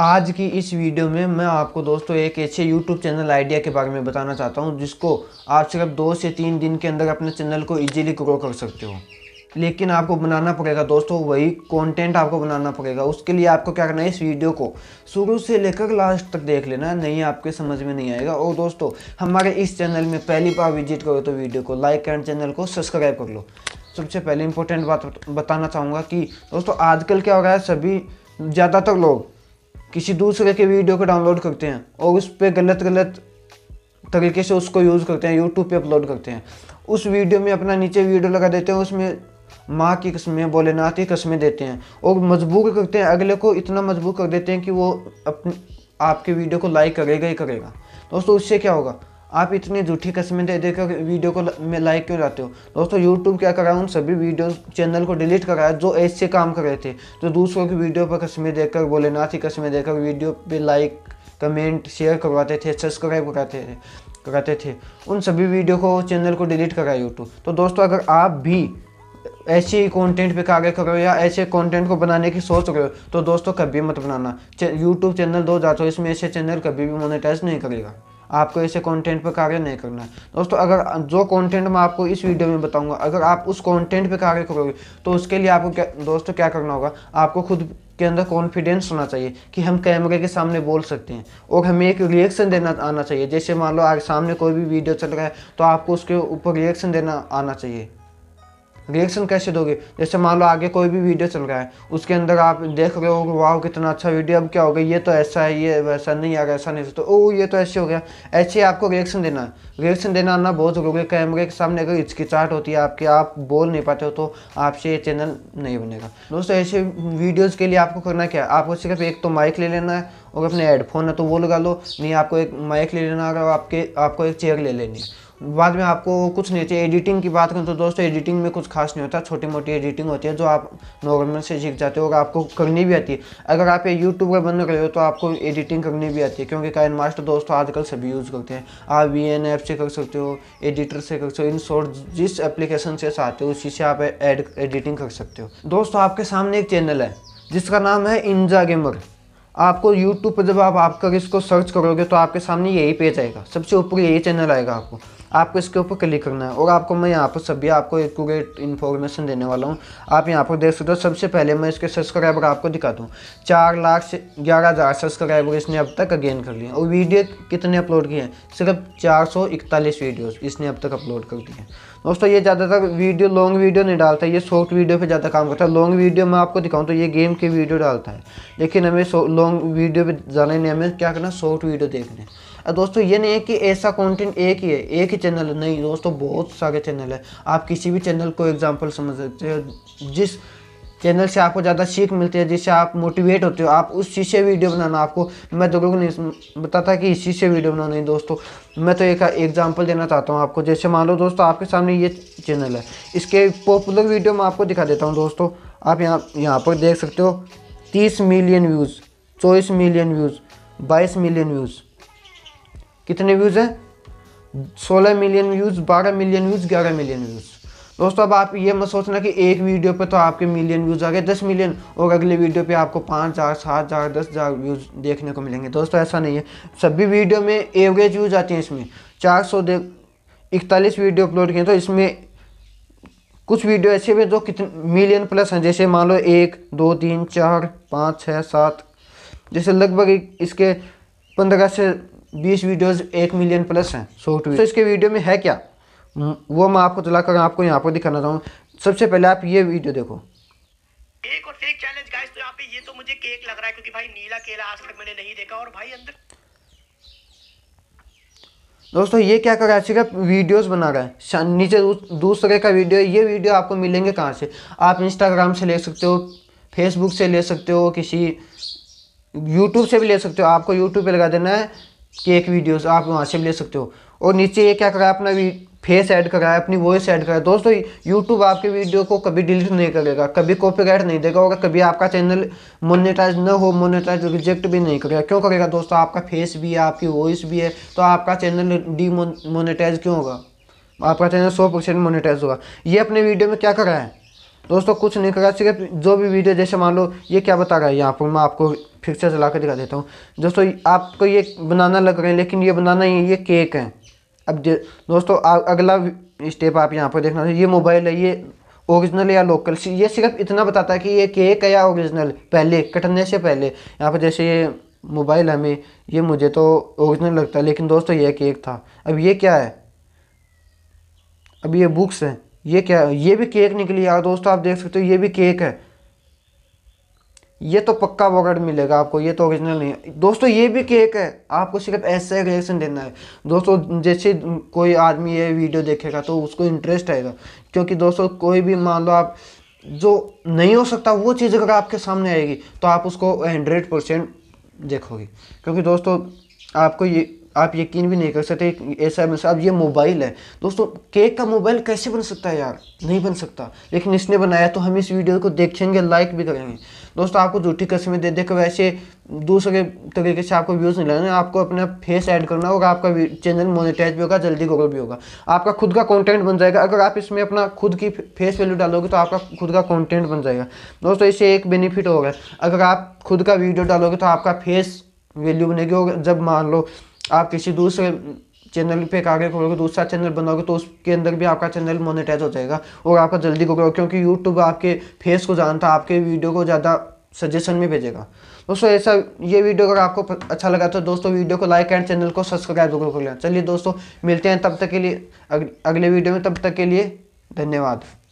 आज की इस वीडियो में मैं आपको दोस्तों एक ऐसे YouTube चैनल आइडिया के बारे में बताना चाहता हूँ जिसको आप सिर्फ दो से तीन दिन के अंदर अपने चैनल को इजीली ग्रो कर सकते हो लेकिन आपको बनाना पड़ेगा दोस्तों वही कंटेंट आपको बनाना पड़ेगा उसके लिए आपको क्या करना है इस वीडियो को शुरू से लेकर लास्ट तक देख लेना नहीं आपके समझ में नहीं आएगा और दोस्तों हमारे इस चैनल में पहली बार विजिट करो तो वीडियो को लाइक एंड चैनल को सब्सक्राइब कर लो सबसे पहले इंपॉर्टेंट बात बताना चाहूँगा कि दोस्तों आजकल क्या हो रहा है सभी ज़्यादातर लोग किसी दूसरे के वीडियो को डाउनलोड करते हैं और उस पर गलत गलत तरीके से उसको यूज़ करते हैं यूट्यूब पे अपलोड करते हैं उस वीडियो में अपना नीचे वीडियो लगा देते हैं उसमें माँ की कस्में भोलेनाथ की कस्में देते हैं और मजबूर करते हैं अगले को इतना मजबूर कर देते हैं कि वो अपने आपके वीडियो को लाइक करेगा ही करेगा दोस्तों उससे क्या होगा आप इतनी झूठी कस्में दे देकर वीडियो को में लाइक क्यों जाते हो दोस्तों यूट्यूब क्या करा उन सभी वीडियो चैनल को डिलीट कराया जो ऐसे काम कर रहे थे जो दूसरों की वीडियो पर कस्में देकर बोले ना थी कस्में देकर वीडियो पे लाइक कमेंट शेयर करवाते थे सब्सक्राइब कराते थे कराते थे उन सभी वीडियो को चैनल को डिलीट कराया यूट्यूब तो दोस्तों अगर आप भी ऐसे कॉन्टेंट पर कार्य हो या ऐसे कॉन्टेंट को बनाने की सोच रहे हो तो दोस्तों कभी मत बनाना यूट्यूब चैनल दो जाते हो इसमें ऐसे चैनल कभी भी मोनिटाइज नहीं करेगा आपको ऐसे कंटेंट पर कार्य नहीं करना है दोस्तों अगर जो कंटेंट मैं आपको इस वीडियो में बताऊंगा अगर आप उस कंटेंट पर कार्य करोगे तो उसके लिए आपको क्या दोस्तों क्या करना होगा आपको खुद के अंदर कॉन्फिडेंस होना चाहिए कि हम कैमरे के सामने बोल सकते हैं और हमें एक रिएक्शन देना आना चाहिए जैसे मान लो आज सामने कोई भी वीडियो चल रहा है तो आपको उसके ऊपर रिएक्शन देना आना चाहिए रिएक्शन कैसे दोगे जैसे मान लो आगे कोई भी वीडियो चल रहा है उसके अंदर आप देख रहे हो वाह कितना अच्छा वीडियो अब क्या हो गया ये तो ऐसा है ये वैसा नहीं आ गया ऐसा नहीं तो ओ ये तो ऐसे हो गया ऐसे आपको रिएक्शन देना है रिएक्शन देना आना बहुत ज़रूरी है कैमरे के सामने अगर हिचकिचाहट होती है आपकी आप बोल नहीं पाते हो तो आपसे ये चैनल नहीं बनेगा दोस्तों ऐसे वीडियोज़ के लिए आपको करना क्या है आपको सिर्फ एक तो माइक ले लेना है और अपने हेडफोन है तो वो लगा लो नहीं आपको एक माइक ले लेना अगर आपके आपको एक चेयर ले लेनी है बाद में आपको कुछ नहीं चाहिए एडिटिंग की बात करें तो दोस्तों एडिटिंग में कुछ खास नहीं होता छोटी मोटी एडिटिंग होती है जो आप नॉर्मल से सीख जाते हो और आपको करनी भी आती है अगर आप ये यूट्यूबर बनने के लिए हो तो आपको एडिटिंग करनी भी आती है क्योंकि कैन मास्टर दोस्तों आजकल सभी यूज़ करते हैं आप वी एन ऐप से कर सकते हो एडिटर से कर सकते हो इन शॉर्ट जिस एप्लीकेशन से चाहते हो उसी से आप एड एडिटिंग कर सकते हो दोस्तों आपके सामने एक चैनल है जिसका नाम है इंजा गेमर आपको यूट्यूब पर जब आप आपका इसको सर्च करोगे तो आपके सामने यही पेज आएगा सबसे ऊपर यही चैनल आएगा आपको आपको इसके ऊपर क्लिक करना है और आपको मैं यहाँ पर सभी आपको एक्यूरेट इन्फॉर्मेशन देने वाला हूँ आप यहाँ पर देख सकते हो सबसे पहले मैं इसके सब्सक्राइबर आपको दिखाता हूँ चार लाख से ग्यारह हज़ार सब्सक्राइबर इसने अब तक गेन कर लिए और वीडियो कितने अपलोड किए हैं सिर्फ चार सौ इकतालीस वीडियो इसने अब तक अपलोड कर दी है दोस्तों ये ज़्यादातर वीडियो लॉन्ग वीडियो नहीं डालता ये शॉर्ट वीडियो पे ज़्यादा काम करता है लॉन्ग वीडियो मैं आपको दिखाऊँ तो ये गेम की वीडियो डालता है लेकिन हमें लॉन्ग वीडियो पे जाना नहीं हमें क्या करना शॉर्ट वीडियो देखने दोस्तों ये नहीं है कि ऐसा कंटेंट एक ही है एक ही चैनल है नहीं दोस्तों बहुत सारे चैनल है आप किसी भी चैनल को एग्जाम्पल समझ सकते हो जिस चैनल से आपको ज़्यादा सीख मिलती है जिससे आप मोटिवेट होते हो आप उस चीज़ से वीडियो बनाना आपको मैं दोनों तो लोगों नहीं बताता कि इस चीज़ से वीडियो बनाना नहीं दोस्तों मैं तो एक एग्जांपल देना चाहता हूँ आपको जैसे मान लो दोस्तों आपके सामने ये चैनल है इसके पॉपुलर वीडियो मैं आपको दिखा देता हूँ दोस्तों आप यहाँ यहाँ पर देख सकते हो तीस मिलियन व्यूज़ चौबीस मिलियन व्यूज़ बाईस मिलियन व्यूज़ कितने व्यूज़ हैं 16 million views 12 million views 11 million views दोस्तों अब आप ये मत सोचना कि एक वीडियो पे तो आपके मिलियन व्यूज़ आ गए 10 मिलियन और अगले वीडियो पे आपको पाँच हज़ार सात हज़ार दस हज़ार व्यूज़ देखने को मिलेंगे दोस्तों ऐसा नहीं है सभी वीडियो में एवरेज व्यूज़ आते हैं इसमें चार सौ इकतालीस वीडियो अपलोड किए तो इसमें कुछ वीडियो ऐसे भी जो कितने मिलियन प्लस हैं जैसे मान लो एक दो तीन चार पाँच छः सात जैसे लगभग इसके पंद्रह से बीस वीडियोज़ एक मिलियन प्लस हैं शॉर्ट वीडियो तो इसके वीडियो में है क्या वो मैं आपको चला कर आपको यहाँ पर दिखाना चाहूँ सबसे पहले आप ये वीडियो देखो केक और फेक चैलेंज गाइस तो पे ये तो मुझे केक लग रहा है क्योंकि भाई नीला केला आज तक मैंने नहीं देखा और भाई अंदर दोस्तों ये क्या कर रहा है सिर्फ वीडियोस बना रहा है नीचे दूसरे का वीडियो ये वीडियो आपको मिलेंगे कहाँ से आप इंस्टाग्राम से ले सकते हो फेसबुक से ले सकते हो किसी यूट्यूब से भी ले सकते हो आपको यूट्यूब पे लगा देना है केक वीडियोस आप वहाँ से ले सकते हो और नीचे ये क्या करा अपना फेस ऐड करा है अपनी वॉइस ऐड करा है दोस्तों यूट्यूब आपके वीडियो को कभी डिलीट नहीं करेगा कभी कॉपीराइट नहीं देगा और कभी आपका चैनल मोनेटाइज न हो मोनेटाइज रिजेक्ट भी नहीं करेगा क्यों करेगा दोस्तों आपका फेस भी है आपकी वॉइस भी है तो आपका चैनल डी मोनेटाइज क्यों होगा आपका चैनल सौ परसेंट मोनिटाइज होगा ये अपने वीडियो में क्या करा है दोस्तों कुछ नहीं करा सिर्फ जो भी वीडियो जैसे मान लो ये क्या बता रहा है यहाँ पर मैं आपको फिर से चला कर दिखा देता हूँ दोस्तों आपको ये बनाना लग रहा है लेकिन ये बनाना ही है ये केक है अब दोस्तों अगला स्टेप आप यहाँ पर देखना ये मोबाइल है ये ओरिजिनल या लोकल ये सिर्फ इतना बताता है कि ये केक है या ओरिजिनल पहले कटने से पहले यहाँ पर जैसे ये मोबाइल हमें ये मुझे तो ओरिजिनल लगता है लेकिन दोस्तों ये केक था अब ये क्या है अब ये बुक्स हैं ये क्या है ये भी केक निकली यार दोस्तों आप देख सकते हो ये भी केक है ये तो पक्का वॉकेट मिलेगा आपको ये तो ओरिजिनल नहीं है दोस्तों ये भी केक है आपको सिर्फ ऐसे रिएक्शन देना है दोस्तों जैसे कोई आदमी ये वीडियो देखेगा तो उसको इंटरेस्ट आएगा क्योंकि दोस्तों कोई भी मान लो आप जो नहीं हो सकता वो चीज़ अगर आपके सामने आएगी तो आप उसको हंड्रेड परसेंट देखोगे क्योंकि दोस्तों आपको ये आप यकीन भी नहीं कर सकते ऐसा मैं अब ये मोबाइल है दोस्तों केक का मोबाइल कैसे बन सकता है यार नहीं बन सकता लेकिन इसने बनाया तो हम इस वीडियो को देखेंगे लाइक भी करेंगे दोस्तों आपको झूठी कस्में दे देकर वैसे दूसरे तरीके से आपको व्यूज़ नहीं लाना आपको अपना फेस ऐड करना होगा आपका चैनल मोनिटाइज भी होगा जल्दी गूगल भी होगा आपका खुद का कॉन्टेंट बन जाएगा अगर आप इसमें अपना खुद की फेस वैल्यू डालोगे तो आपका खुद का कॉन्टेंट बन जाएगा दोस्तों इससे एक बेनिफिट होगा अगर आप खुद का वीडियो डालोगे तो आपका फेस वैल्यू बनेगी होगा जब मान लो आप किसी दूसरे चैनल पे कार्य करोगे दूसरा चैनल बनाओगे तो उसके अंदर भी आपका चैनल मोनेटाइज हो जाएगा और आपका जल्दी होगा क्योंकि यूट्यूब आपके फेस को जानता है आपके वीडियो को ज़्यादा सजेशन में भेजेगा दोस्तों ऐसा ये वीडियो अगर आपको अच्छा लगा तो दोस्तों वीडियो को लाइक एंड चैनल को सब्सक्राइब जरूर कर लेना चलिए दोस्तों मिलते हैं तब तक के लिए अगले वीडियो में तब तक के लिए धन्यवाद